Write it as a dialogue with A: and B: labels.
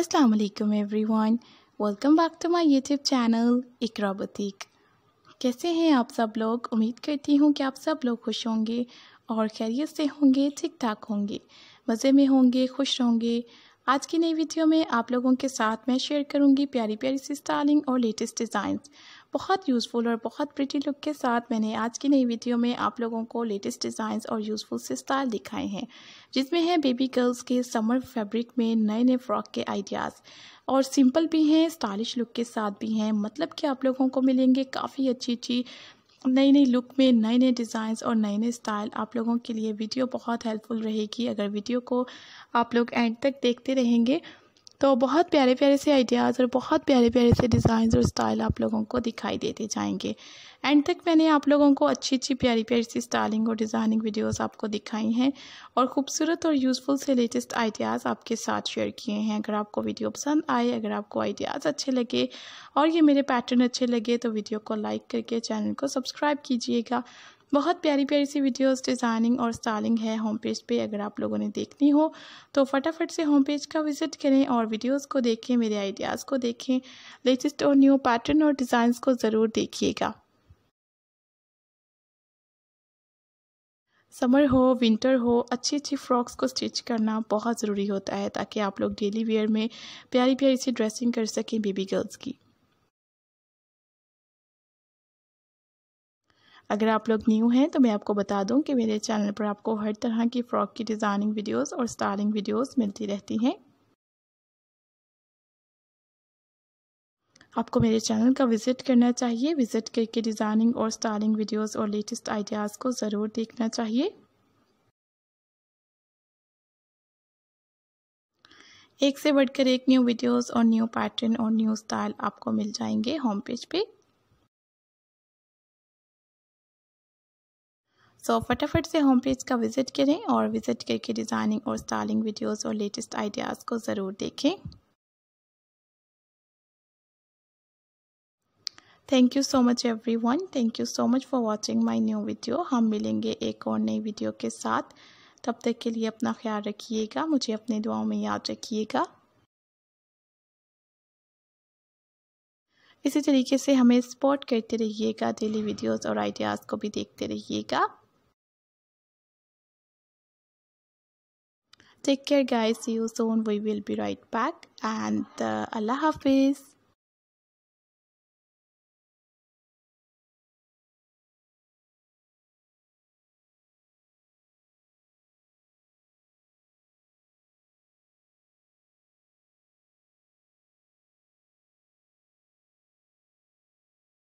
A: अस्सलाम वालेकुम everyone welcome back to my YouTube channel Iqra boutique कैसे हैं आप सब लोग उम्मीद करती हूँ कि आप सब लोग खुश होंगे और खैरियत से होंगे ठीक ठाक होंगे मज़े में होंगे खुश होंगे आज की नई वीडियो में आप लोगों के साथ मैं शेयर करूंगी प्यारी प्यारी सी स्टाइलिंग और लेटेस्ट डिज़ाइंस बहुत यूज़फुल और बहुत प्रिटी लुक के साथ मैंने आज की नई वीडियो में आप लोगों को लेटेस्ट डिज़ाइंस और यूज़फुल से स्टाइल दिखाए हैं जिसमें हैं बेबी गर्ल्स के समर फैब्रिक में नए नए फ्रॉक के आइडियाज़ और सिंपल भी हैं स्टाइलिश लुक के साथ भी हैं मतलब कि आप लोगों को मिलेंगे काफ़ी अच्छी अच्छी नई नई लुक में नए नए डिज़ाइंस और नए नए स्टाइल आप लोगों के लिए वीडियो बहुत हेल्पफुल रहेगी अगर वीडियो को आप लोग एंड तक देखते रहेंगे तो बहुत प्यारे प्यारे से आइडियाज़ और बहुत प्यारे प्यारे से डिज़ाइन और स्टाइल आप लोगों को दिखाई देते जाएंगे एंड तक मैंने आप लोगों को अच्छी अच्छी प्यारी प्यारी सी स्टाइलिंग और डिज़ाइनिंग वीडियोस आपको दिखाई हैं और खूबसूरत और यूज़फुल से लेटेस्ट आइडियाज़ आपके साथ शेयर किए हैं अगर आपको वीडियो पसंद आए अगर आपको आइडियाज़ अच्छे लगे और ये मेरे पैटर्न अच्छे लगे तो वीडियो को लाइक करके चैनल को सब्सक्राइब कीजिएगा बहुत प्यारी प्यारी सी वीडियोस डिज़ाइनिंग और स्टाइलिंग है होम पेज पे अगर आप लोगों ने देखनी हो तो फटाफट से होम पेज का विज़िट करें और वीडियोस को देखें मेरे आइडियाज़ को देखें लेटेस्ट और न्यू पैटर्न और डिज़ाइंस को ज़रूर देखिएगा समर हो विंटर हो अच्छी अच्छी फ्रॉक्स को स्टिच करना बहुत ज़रूरी होता है ताकि आप लोग डेली वेयर में प्यारी प्यारी सी ड्रेसिंग कर सकें बेबी गर्ल्स की अगर आप लोग न्यू हैं तो मैं आपको बता दूं कि मेरे चैनल पर आपको हर तरह की फ़्रॉक की डिज़ाइनिंग वीडियोस और स्टाइलिंग वीडियोस मिलती रहती हैं आपको मेरे चैनल का विज़िट करना चाहिए विज़िट करके डिज़ाइनिंग और स्टाइलिंग वीडियोस और लेटेस्ट आइडियाज़ को ज़रूर देखना चाहिए एक से बढ़कर एक न्यू वीडियोस और न्यू पैटर्न और न्यू स्टाइल आपको मिल जाएंगे होम पेज पे सो so, फटाफट से होम पेज का विज़िट करें और विज़िट करके डिज़ाइनिंग और स्टाइलिंग वीडियोस और लेटेस्ट आइडियाज़ को ज़रूर देखें thank you so much everyone thank you so much for watching my new video हम मिलेंगे एक और नई वीडियो के साथ तब तक के लिए अपना ख्याल रखिएगा मुझे अपने दुआओं में याद रखिएगा इसी तरीके से हमें सपोर्ट करते रहिएगा डेली वीडियोस और आइडियाज़ को भी देखते रहिएगा take care guys see you soon we will be right back and uh, allah hafiz